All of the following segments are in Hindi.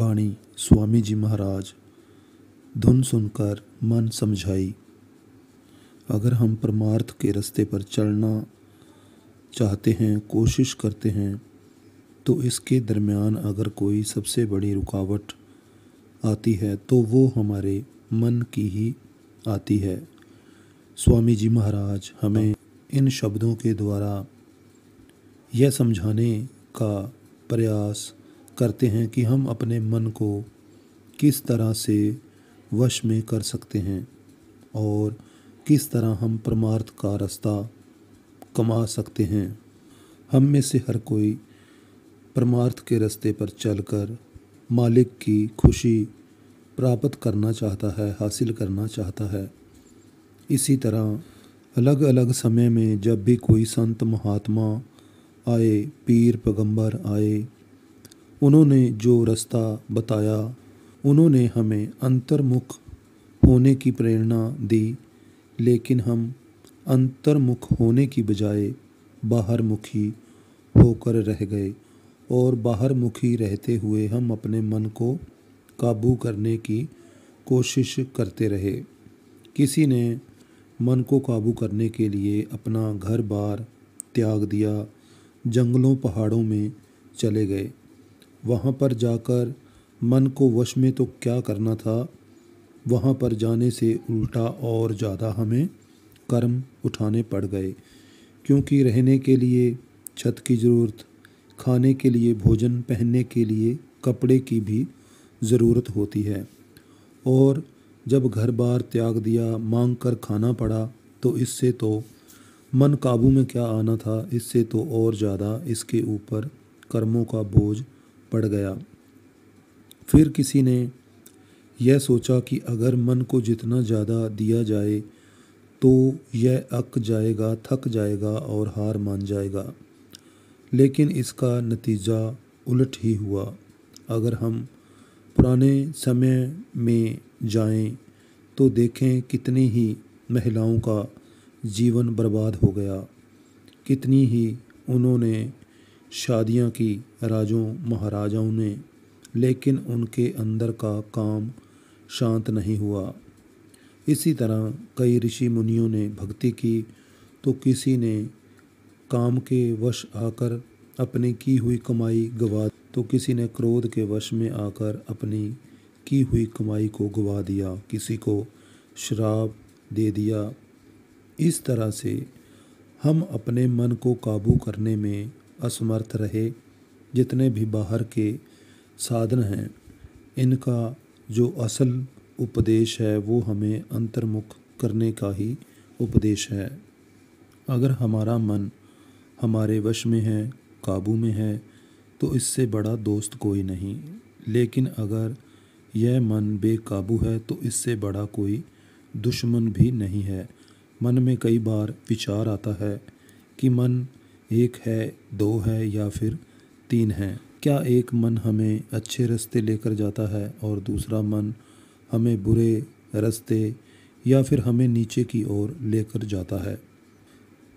बाणी स्वामी जी महाराज धुन सुनकर मन समझाई अगर हम परमार्थ के रास्ते पर चलना चाहते हैं कोशिश करते हैं तो इसके दरमियान अगर कोई सबसे बड़ी रुकावट आती है तो वो हमारे मन की ही आती है स्वामी जी महाराज हमें इन शब्दों के द्वारा यह समझाने का प्रयास करते हैं कि हम अपने मन को किस तरह से वश में कर सकते हैं और किस तरह हम परमार्थ का रास्ता कमा सकते हैं हम में से हर कोई परमार्थ के रास्ते पर चलकर मालिक की खुशी प्राप्त करना चाहता है हासिल करना चाहता है इसी तरह अलग अलग समय में जब भी कोई संत महात्मा आए पीर पैगंबर आए उन्होंने जो रास्ता बताया उन्होंने हमें अंतर्मुख होने की प्रेरणा दी लेकिन हम अंतर्मुख होने की बजाय बाहर मुखी होकर रह गए और बाहर मुखी रहते हुए हम अपने मन को काबू करने की कोशिश करते रहे किसी ने मन को काबू करने के लिए अपना घर बार त्याग दिया जंगलों पहाड़ों में चले गए वहाँ पर जाकर मन को वश में तो क्या करना था वहाँ पर जाने से उल्टा और ज़्यादा हमें कर्म उठाने पड़ गए क्योंकि रहने के लिए छत की ज़रूरत खाने के लिए भोजन पहनने के लिए कपड़े की भी ज़रूरत होती है और जब घर बार त्याग दिया मांग कर खाना पड़ा तो इससे तो मन काबू में क्या आना था इससे तो और ज़्यादा इसके ऊपर कर्मों का बोझ पड़ गया फिर किसी ने यह सोचा कि अगर मन को जितना ज़्यादा दिया जाए तो यह अक जाएगा थक जाएगा और हार मान जाएगा लेकिन इसका नतीजा उलट ही हुआ अगर हम पुराने समय में जाएं तो देखें कितनी ही महिलाओं का जीवन बर्बाद हो गया कितनी ही उन्होंने शादियां की राजों महाराजाओं ने लेकिन उनके अंदर का काम शांत नहीं हुआ इसी तरह कई ऋषि मुनियों ने भक्ति की तो किसी ने काम के वश आकर अपनी की हुई कमाई गवा तो किसी ने क्रोध के वश में आकर अपनी की हुई कमाई को गवा दिया किसी को शराब दे दिया इस तरह से हम अपने मन को काबू करने में असमर्थ रहे जितने भी बाहर के साधन हैं इनका जो असल उपदेश है वो हमें अंतर्मुख करने का ही उपदेश है अगर हमारा मन हमारे वश में है काबू में है तो इससे बड़ा दोस्त कोई नहीं लेकिन अगर यह मन बेकाबू है तो इससे बड़ा कोई दुश्मन भी नहीं है मन में कई बार विचार आता है कि मन एक है दो है या फिर तीन है क्या एक मन हमें अच्छे रास्ते लेकर जाता है और दूसरा मन हमें बुरे रास्ते या फिर हमें नीचे की ओर लेकर जाता है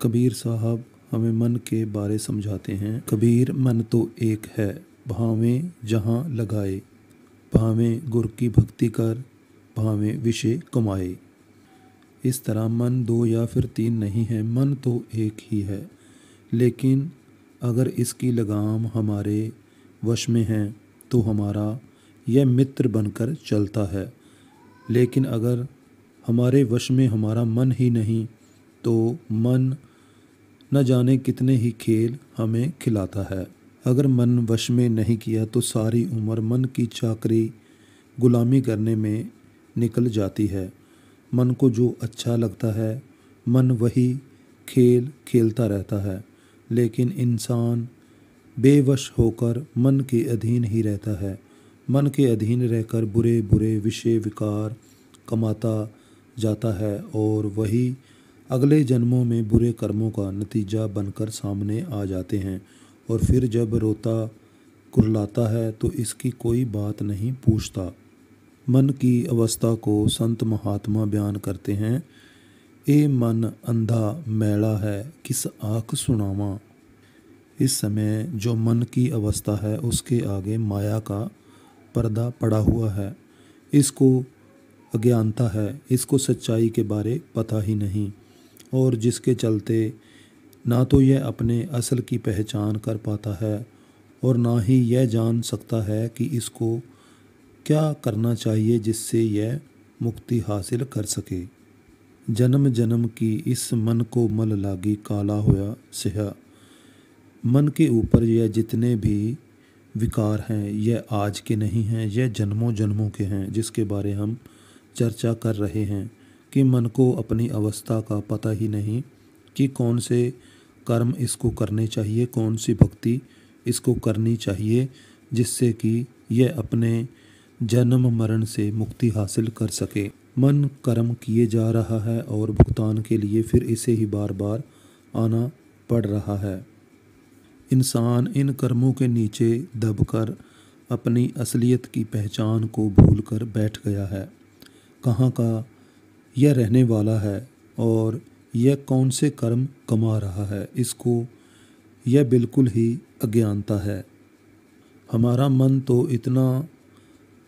कबीर साहब हमें मन के बारे समझाते हैं कबीर मन तो एक है भावें जहाँ लगाए भावें गुर की भक्ति कर भावें विषय कमाए इस तरह मन दो या फिर तीन नहीं है मन तो एक ही है लेकिन अगर इसकी लगाम हमारे वश में है तो हमारा यह मित्र बनकर चलता है लेकिन अगर हमारे वश में हमारा मन ही नहीं तो मन न जाने कितने ही खेल हमें खिलाता है अगर मन वश में नहीं किया तो सारी उम्र मन की चाकरी गुलामी करने में निकल जाती है मन को जो अच्छा लगता है मन वही खेल खेलता रहता है लेकिन इंसान बेवश होकर मन के अधीन ही रहता है मन के अधीन रहकर बुरे बुरे विषय विकार कमाता जाता है और वही अगले जन्मों में बुरे कर्मों का नतीजा बनकर सामने आ जाते हैं और फिर जब रोता कुरलाता है तो इसकी कोई बात नहीं पूछता मन की अवस्था को संत महात्मा बयान करते हैं ਇਹ मन अंधा ਮੈਲਾ है किस ਆਖ ਸੁਣਾवा इस समय जो मन की अवस्था है उसके आगे माया का पर्दा पड़ा हुआ है इसको अज्ञानता है इसको सच्चाई के बारे पता ही नहीं और जिसके चलते ना तो यह अपने असल की पहचान कर पाता है और ना ही यह जान सकता है कि इसको क्या करना चाहिए जिससे यह मुक्ति हासिल कर सके जन्म जन्म की इस मन को मल लागी काला होया सिहा मन के ऊपर यह जितने भी विकार हैं यह आज के नहीं हैं यह जन्मों जन्मों के हैं जिसके बारे हम चर्चा कर रहे हैं कि मन को अपनी अवस्था का पता ही नहीं कि कौन से कर्म इसको करने चाहिए कौन सी भक्ति इसको करनी चाहिए जिससे कि यह अपने जन्म मरण से मुक्ति हासिल कर सके मन कर्म किए जा रहा है और भुगतान के लिए फिर इसे ही बार बार आना पड़ रहा है इंसान इन कर्मों के नीचे दबकर अपनी असलियत की पहचान को भूलकर बैठ गया है कहाँ का यह रहने वाला है और यह कौन से कर्म कमा रहा है इसको यह बिल्कुल ही अज्ञानता है हमारा मन तो इतना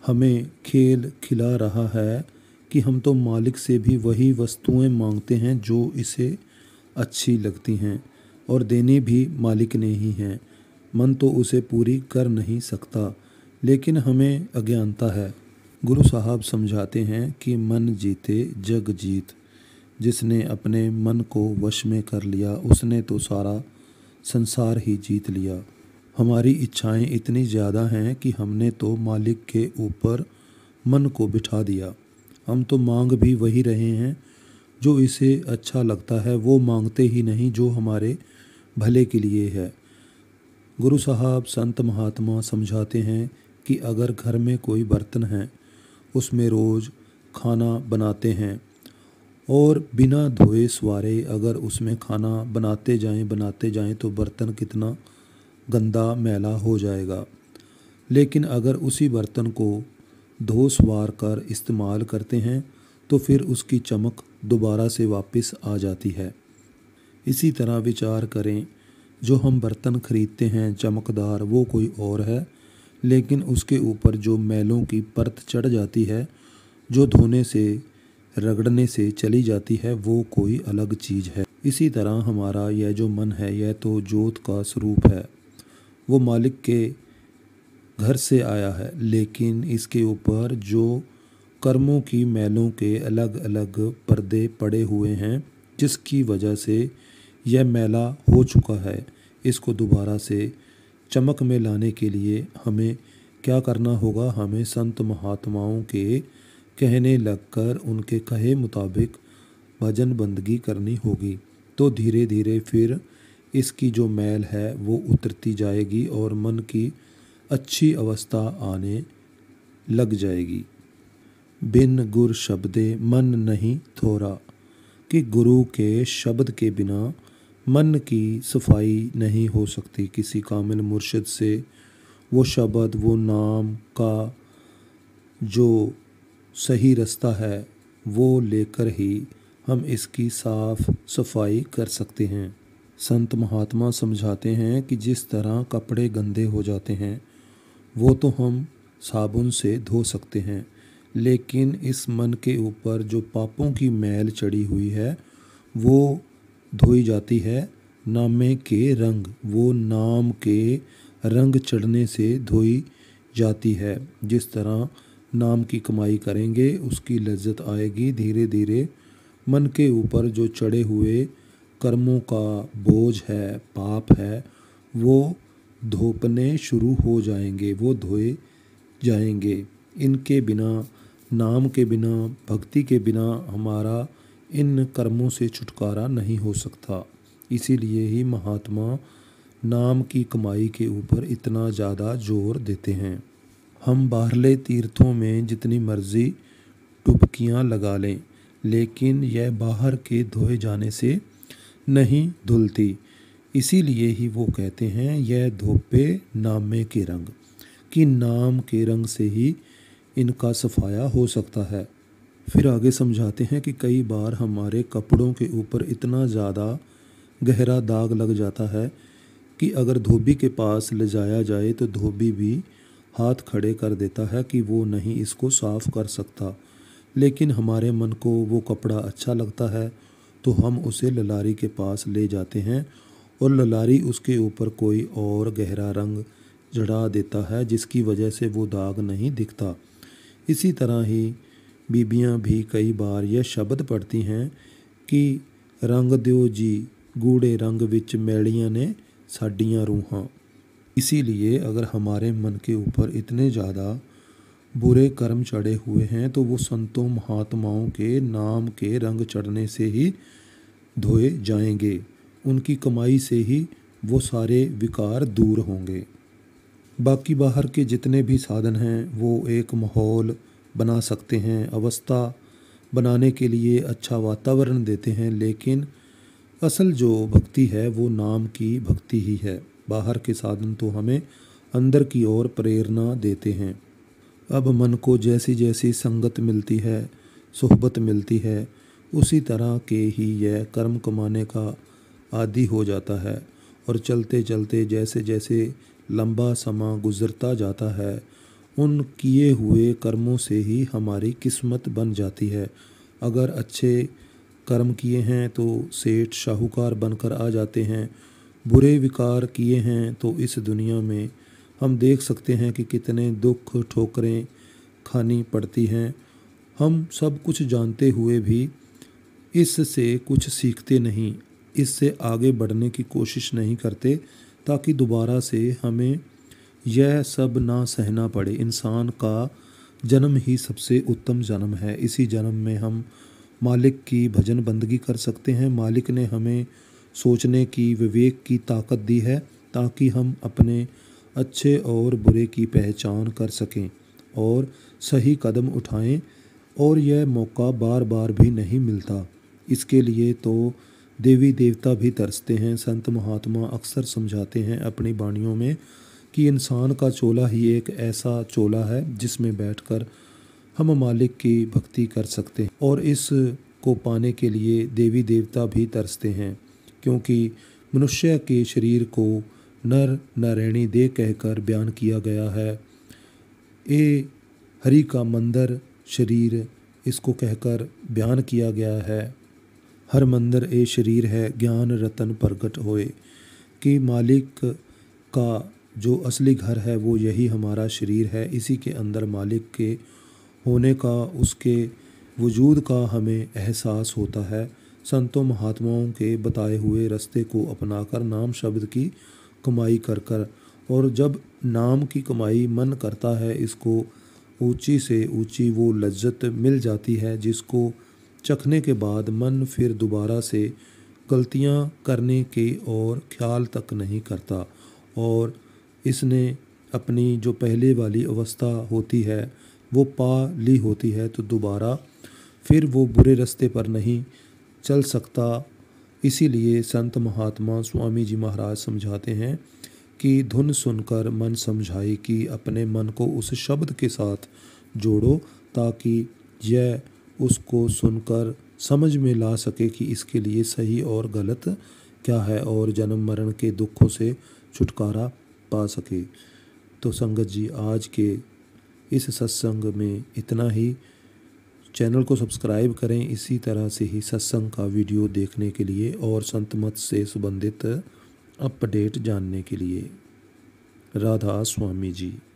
हमें खेल खिला रहा है कि हम तो मालिक से भी वही वस्तुएं मांगते हैं जो इसे अच्छी लगती हैं और देनी भी मालिक ने ही हैं मन तो उसे पूरी कर नहीं सकता लेकिन हमें अज्ञानता है गुरु साहब समझाते हैं कि मन जीते जग जीत जिसने अपने मन को वश में कर लिया उसने तो सारा संसार ही जीत लिया हमारी इच्छाएं इतनी ज़्यादा हैं कि हमने तो मालिक के ऊपर मन को बिठा दिया हम तो मांग भी वही रहे हैं जो इसे अच्छा लगता है वो मांगते ही नहीं जो हमारे भले के लिए है गुरु साहब संत महात्मा समझाते हैं कि अगर घर में कोई बर्तन है उसमें रोज़ खाना बनाते हैं और बिना धोए सवारे अगर उसमें खाना बनाते जाएं बनाते जाएं तो बर्तन कितना गंदा मैला हो जाएगा लेकिन अगर उसी बर्तन को धो सवार कर इस्तेमाल करते हैं तो फिर उसकी चमक दोबारा से वापस आ जाती है इसी तरह विचार करें जो हम बर्तन खरीदते हैं चमकदार वो कोई और है लेकिन उसके ऊपर जो मैलों की परत चढ़ जाती है जो धोने से रगड़ने से चली जाती है वो कोई अलग चीज़ है इसी तरह हमारा यह जो मन है यह तो जोत का स्वरूप है वो मालिक के घर से आया है लेकिन इसके ऊपर जो कर्मों की मैलों के अलग अलग पर्दे पड़े हुए हैं जिसकी वजह से यह मैला हो चुका है इसको दोबारा से चमक में लाने के लिए हमें क्या करना होगा हमें संत महात्माओं के कहने लगकर उनके कहे मुताबिक भजन बंदगी करनी होगी तो धीरे धीरे फिर इसकी जो मैल है वो उतरती जाएगी और मन की अच्छी अवस्था आने लग जाएगी बिन गुर शब्दे मन नहीं थोरा कि गुरु के शब्द के बिना मन की सफाई नहीं हो सकती किसी कामिल मुर्शिद से वो शब्द वो नाम का जो सही रास्ता है वो लेकर ही हम इसकी साफ सफाई कर सकते हैं संत महात्मा समझाते हैं कि जिस तरह कपड़े गंदे हो जाते हैं वो तो हम साबुन से धो सकते हैं लेकिन इस मन के ऊपर जो पापों की मैल चढ़ी हुई है वो धोई जाती है नामे के रंग वो नाम के रंग चढ़ने से धोई जाती है जिस तरह नाम की कमाई करेंगे उसकी लज्जत आएगी धीरे धीरे मन के ऊपर जो चढ़े हुए कर्मों का बोझ है पाप है वो धोपने शुरू हो जाएंगे वो धोए जाएंगे इनके बिना नाम के बिना भक्ति के बिना हमारा इन कर्मों से छुटकारा नहीं हो सकता इसीलिए ही महात्मा नाम की कमाई के ऊपर इतना ज़्यादा जोर देते हैं हम बाहरले तीर्थों में जितनी मर्जी डुबकियाँ लगा लें लेकिन यह बाहर के धोए जाने से नहीं धुलती इसीलिए ही वो कहते हैं यह धोपे नामे के रंग कि नाम के रंग से ही इनका सफाया हो सकता है फिर आगे समझाते हैं कि कई बार हमारे कपड़ों के ऊपर इतना ज़्यादा गहरा दाग लग जाता है कि अगर धोबी के पास ले जाया जाए तो धोबी भी हाथ खड़े कर देता है कि वो नहीं इसको साफ़ कर सकता लेकिन हमारे मन को वो कपड़ा अच्छा लगता है तो हम उसे ललारी के पास ले जाते हैं और ललारी उसके ऊपर कोई और गहरा रंग जड़ा देता है जिसकी वजह से वो दाग नहीं दिखता इसी तरह ही बीबियां भी कई बार यह शब्द पढ़ती हैं कि रंग दो जी गूढ़े रंग विच मैलियां ने साडियां रूहां इसीलिए अगर हमारे मन के ऊपर इतने ज़्यादा बुरे कर्म चढ़े हुए हैं तो वो संतों महात्माओं के नाम के रंग चढ़ने से ही धोए जाएंगे उनकी कमाई से ही वो सारे विकार दूर होंगे बाकी बाहर के जितने भी साधन हैं वो एक माहौल बना सकते हैं अवस्था बनाने के लिए अच्छा वातावरण देते हैं लेकिन असल जो भक्ति है वो नाम की भक्ति ही है बाहर के साधन तो हमें अंदर की ओर प्रेरणा देते हैं अब मन को जैसी जैसी संगत मिलती है सोहबत मिलती है उसी तरह के ही यह कर्म कमाने का आदि हो जाता है और चलते चलते जैसे जैसे लंबा समा गुजरता जाता है उन किए हुए कर्मों से ही हमारी किस्मत बन जाती है अगर अच्छे कर्म किए हैं तो सेठ शाहूकार बनकर आ जाते हैं बुरे विकार किए हैं तो इस दुनिया में हम देख सकते हैं कि कितने दुख ठोकरें खानी पड़ती हैं हम सब कुछ जानते हुए भी इससे कुछ सीखते नहीं इससे आगे बढ़ने की कोशिश नहीं करते ताकि दोबारा से हमें यह सब ना सहना पड़े इंसान का जन्म ही सबसे उत्तम जन्म है इसी जन्म में हम मालिक की भजन बंदगी कर सकते हैं मालिक ने हमें सोचने की विवेक की ताकत दी है ताकि हम अपने अच्छे और बुरे की पहचान कर सकें और सही कदम उठाएं और यह मौका बार बार भी नहीं मिलता इसके लिए तो देवी देवता भी तरसते हैं संत महात्मा अक्सर समझाते हैं अपनी बाणियों में कि इंसान का चोला ही एक ऐसा चोला है जिसमें बैठकर हम मालिक की भक्ति कर सकते हैं और इस को पाने के लिए देवी देवता भी तरसते हैं क्योंकि मनुष्य के शरीर को नर नारायणी दे कहकर बयान किया गया है ये हरि का मंदिर शरीर इसको कहकर बयान किया गया है हर मंदिर ए शरीर है ज्ञान रतन प्रकट होए कि मालिक का जो असली घर है वो यही हमारा शरीर है इसी के अंदर मालिक के होने का उसके वजूद का हमें एहसास होता है संतों महात्माओं के बताए हुए रास्ते को अपनाकर नाम शब्द की कमाई कर कर और जब नाम की कमाई मन करता है इसको ऊंची से ऊंची वो लज्जत मिल जाती है जिसको चखने के बाद मन फिर दोबारा से गलतियां करने के और ख्याल तक नहीं करता और इसने अपनी जो पहले वाली अवस्था होती है वो पा ली होती है तो दोबारा फिर वो बुरे रास्ते पर नहीं चल सकता इसीलिए संत महात्मा स्वामी जी महाराज समझाते हैं कि धुन सुनकर मन समझाई कि अपने मन को उस शब्द के साथ जोड़ो ताकि यह उसको सुनकर समझ में ला सके कि इसके लिए सही और गलत क्या है और जन्म मरण के दुखों से छुटकारा पा सके तो संगत जी आज के इस सत्संग में इतना ही चैनल को सब्सक्राइब करें इसी तरह से ही सत्संग का वीडियो देखने के लिए और संत मत से संबंधित अपडेट जानने के लिए राधा स्वामी जी